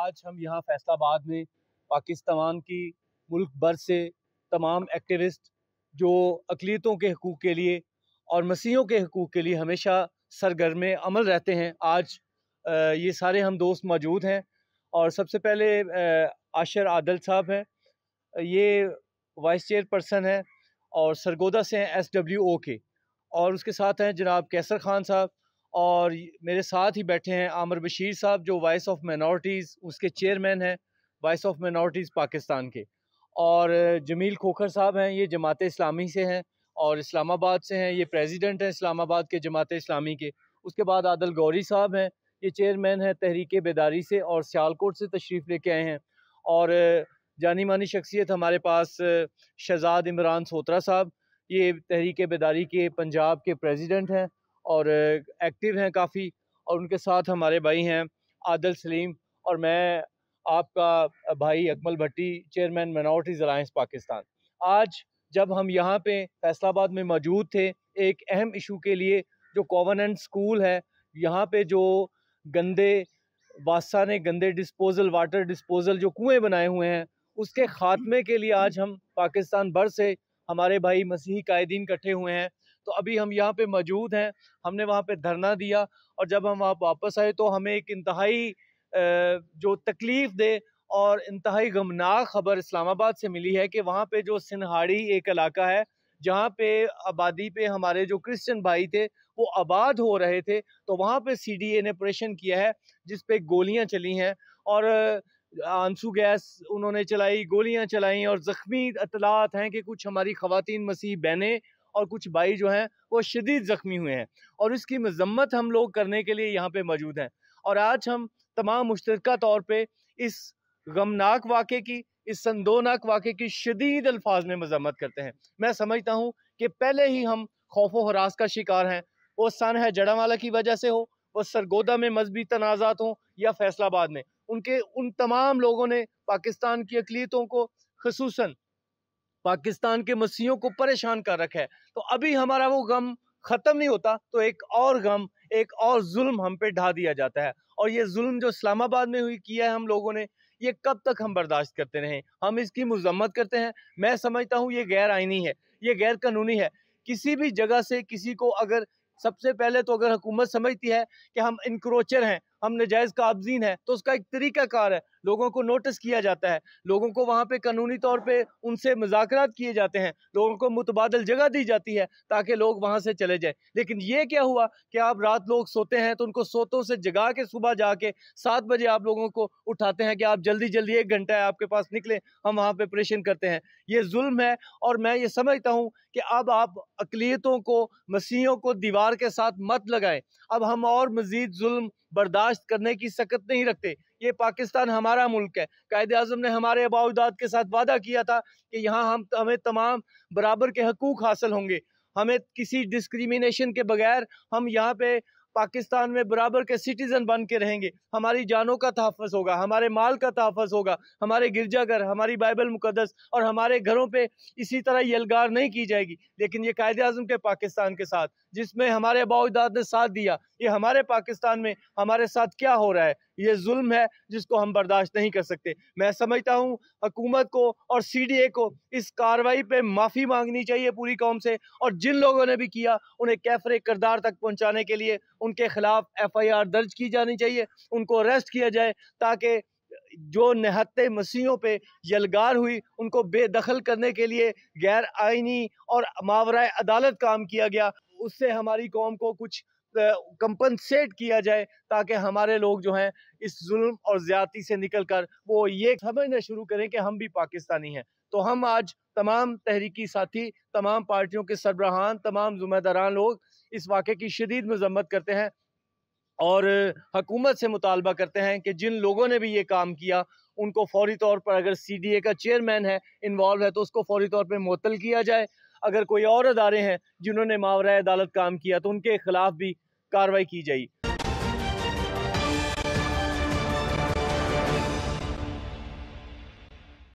आज हम यहाँ फैसलाबाद में पाकिस्तान की मुल्क भर से तमाम एक्टिविस्ट जो अकलीतों के हकूक़ के लिए और मसीहों के हकूक़ के लिए हमेशा सरगर्मे अमल रहते हैं आज ये सारे हम दोस्त मौजूद हैं और सबसे पहले आशर आदल साहब हैं ये वाइस चेयरपर्सन हैं और सरगोदा से हैं एस डब्ल्यू ओ के और उसके साथ हैं जनाब कैसर खान साहब और मेरे साथ ही बैठे हैं आमर बशीर साहब जो वॉइस ऑफ माइनॉरिटीज़ उसके चेयरमैन हैं वॉइस ऑफ माइनॉरिटीज़ पाकिस्तान के और जमील खोखर साहब हैं ये जमात इस्लामी से हैं और इस्लामाबाद से हैं ये प्रेसिडेंट हैं इस्लामाबाद के जमात इस्लामी के उसके बाद आदल गौरी साहब हैं ये चेयरमैन हैं तहरीक बेदारी से और सियालकोट से तशरीफ़ लेके आए हैं और जानी मानी शख्सियत हमारे पास शहजाद इमरान सोत्रा साहब ये तहरीक बेदारी के पंजाब के प्रेसिडेंट हैं और एक्टिव हैं काफ़ी और उनके साथ हमारे भाई हैं आदल सलीम और मैं आपका भाई Akmal Bhatti chairman minorities alliance Pakistan आज जब हम यहाँ पे फैसलाबाद में मौजूद थे एक अहम इशू के लिए जो कॉवनेंट स्कूल है यहाँ पे जो गंदे बादशाह ने गंदे डिस्पोज़ल वाटर डिस्पोज़ल जो कुएं बनाए हुए हैं उसके ख़ात्मे के लिए आज हम पाकिस्तान भर से हमारे भाई मसीही कायदीन इकट्ठे हुए हैं तो अभी हम यहाँ पे मौजूद हैं हमने वहाँ पे धरना दिया और जब हम आप वापस आए तो हमें एक इंतहाई जो तकलीफ़ दे और इंतहाई गमनाक खबर इस्लामाबाद से मिली है कि वहाँ पे जो सिन्हाड़ी एक इलाका है जहाँ पे आबादी पे हमारे जो क्रिश्चियन भाई थे वो आबाद हो रहे थे तो वहाँ पे सीडीए ने ऑपरेशन किया है जिस पे गोलियाँ चली हैं और आंसू गैस उन्होंने चलाई गोलियां चलाई और ज़ख्मी अतलात हैं कि कुछ हमारी खवतिन मसीह बहनें और कुछ भाई जो हैं वो शदीद ज़ख्मी हुए हैं और इसकी मजम्मत हम लोग करने के लिए यहाँ पे मौजूद हैं और आज हम तमाम मुश्तर तौर पर इस गमनाक वाक़े की इस संदोनाक वाक़े की शदीद अल्फाज में मजम्मत करते हैं मैं समझता हूँ कि पहले ही हम खौफ हरास का शिकार हैं वो सन है जड़ावाला की वजह से हो वो सरगोदा में मजहबी तनाज़ात हों या फैसलाबाद में उनके उन तमाम लोगों ने पाकिस्तान की अकलीतों को खसूस पाकिस्तान के मसीहों को परेशान कर रखा है तो अभी हमारा वो गम ख़त्म नहीं होता तो एक और गम एक और जुल्म हम पे ढा दिया जाता है और ये जुल्म जो इस्लामाबाद में हुई किया है हम लोगों ने ये कब तक हम बर्दाश्त करते रहें हम इसकी मजम्मत करते हैं मैं समझता हूँ ये गैर आइनी है ये गैर कानूनी है किसी भी जगह से किसी को अगर सबसे पहले तो अगर हुकूमत समझती है कि हम इनक्रोचर हैं हम नजायज़ काबजीन हैं तो उसका एक तरीका कार है लोगों को नोटिस किया जाता है लोगों को वहाँ पर कानूनी तौर पर उनसे मुजात किए जाते हैं लोगों को मुतबादल जगह दी जाती है ताकि लोग वहाँ से चले जाएँ लेकिन ये क्या हुआ कि आप रात लोग सोते हैं तो उनको सोतों से जगा के सुबह जाके सात बजे आप लोगों को उठाते हैं कि आप जल्दी जल्दी एक घंटा है आपके पास निकले हम वहाँ पर ऑपरेशन करते हैं ये जुल्म है और मैं ये समझता हूँ कि अब आप अकलीतों को मसीहों को दीवार के साथ मत लगाएं अब हम और मजीद जुल्म बर्दाश्त करने की सकत नहीं रखते ये पाकिस्तान हमारा मुल्क है कायद अजम ने हमारे आबाउदाद के साथ वादा किया था कि यहाँ हम हमें तमाम बराबर के हकूक़ हासिल होंगे हमें किसी डिस्क्रिमिनेशन के बगैर हम यहाँ पे पाकिस्तान में बराबर के सिटीज़न बन के रहेंगे हमारी जानों का तहफ़ होगा हमारे माल का तहफ़ होगा हमारे गिरजाघर हमारी बाइबल मुकदस और हमारे घरों पे इसी तरह यलगार नहीं की जाएगी लेकिन ये कायद अजम के पाकिस्तान के साथ जिसमें हमारे अबाउदाद ने साथ दिया ये हमारे पाकिस्तान में हमारे साथ क्या हो रहा है ये जुल्म है जिसको हम बर्दाश्त नहीं कर सकते मैं समझता हूँ हकूमत को और सी डी ए को इस कार्रवाई पर माफ़ी मांगनी चाहिए पूरी कौम से और जिन लोगों ने भी किया उन्हें कैफरे करदार तक पहुँचाने के लिए उनके खिलाफ एफ आई आर दर्ज की जानी चाहिए उनको अरेस्ट किया जाए ताकि जो नहत मसीहों पे यलगार हुई उनको बेदखल करने के लिए गैर आइनी और मावरा अदालत काम किया गया उससे हमारी कौम को कुछ कंपनसेट किया जाए ताकि हमारे लोग जो हैं इस जुल्म और ज़्यादती से निकल कर वो ये समझना शुरू करें कि हम भी पाकिस्तानी हैं तो हम आज तमाम तहरीकी साथी तमाम पार्टियों के सरबराहान तमाम जुम्मेदारान लोग इस वाक़े की शदीद मजम्मत करते हैं और हकूमत से मुतालबा करते हैं कि जिन लोगों ने भी ये काम किया उनको फौरी तौर पर अगर सी डी ए का चेयरमैन है इन्वॉल्व है तो उसको फौरी तौर पर मुतल किया जाए अगर कोई और अदारे हैं जिन्होंने मावरा अदालत काम किया तो उनके खिलाफ भी कार्रवाई की जाए